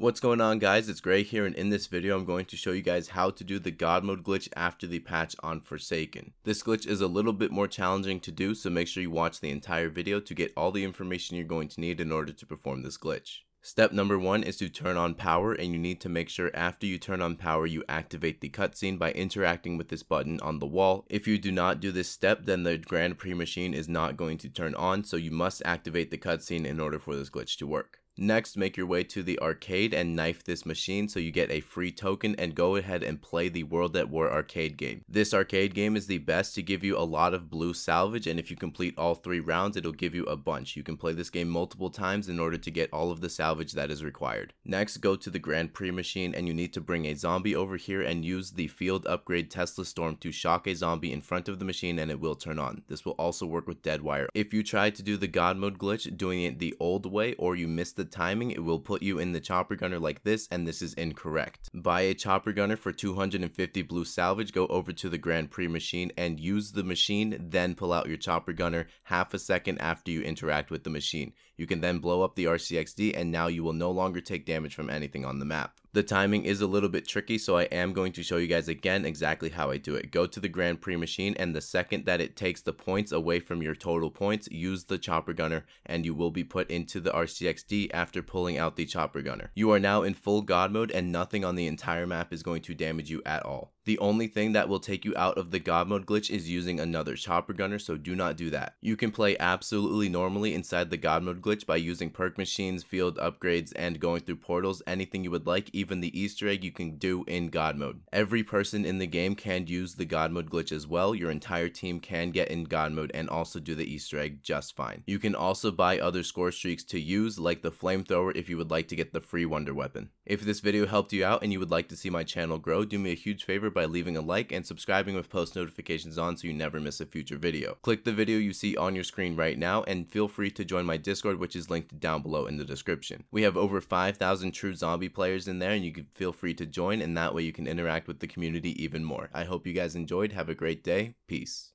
What's going on guys, it's Gray here and in this video I'm going to show you guys how to do the God Mode glitch after the patch on Forsaken. This glitch is a little bit more challenging to do so make sure you watch the entire video to get all the information you're going to need in order to perform this glitch. Step number one is to turn on power and you need to make sure after you turn on power you activate the cutscene by interacting with this button on the wall. If you do not do this step then the Grand Prix machine is not going to turn on so you must activate the cutscene in order for this glitch to work. Next, make your way to the arcade and knife this machine so you get a free token and go ahead and play the World at War arcade game. This arcade game is the best to give you a lot of blue salvage and if you complete all three rounds, it'll give you a bunch. You can play this game multiple times in order to get all of the salvage that is required. Next, go to the Grand Prix machine and you need to bring a zombie over here and use the field upgrade Tesla Storm to shock a zombie in front of the machine and it will turn on. This will also work with Deadwire. If you try to do the God mode glitch doing it the old way or you miss the timing, it will put you in the chopper gunner like this, and this is incorrect. Buy a chopper gunner for 250 blue salvage, go over to the Grand Prix machine, and use the machine, then pull out your chopper gunner half a second after you interact with the machine. You can then blow up the RCXD, and now you will no longer take damage from anything on the map. The timing is a little bit tricky, so I am going to show you guys again exactly how I do it. Go to the Grand Prix machine, and the second that it takes the points away from your total points, use the chopper gunner, and you will be put into the RCXD after pulling out the chopper gunner. You are now in full god mode and nothing on the entire map is going to damage you at all. The only thing that will take you out of the god mode glitch is using another chopper gunner, so do not do that. You can play absolutely normally inside the god mode glitch by using perk machines, field upgrades, and going through portals, anything you would like, even the easter egg you can do in god mode. Every person in the game can use the god mode glitch as well, your entire team can get in god mode and also do the easter egg just fine. You can also buy other score streaks to use, like the flame flamethrower if you would like to get the free wonder weapon. If this video helped you out and you would like to see my channel grow, do me a huge favor by leaving a like and subscribing with post notifications on so you never miss a future video. Click the video you see on your screen right now and feel free to join my Discord which is linked down below in the description. We have over 5,000 true zombie players in there and you can feel free to join and that way you can interact with the community even more. I hope you guys enjoyed, have a great day, peace.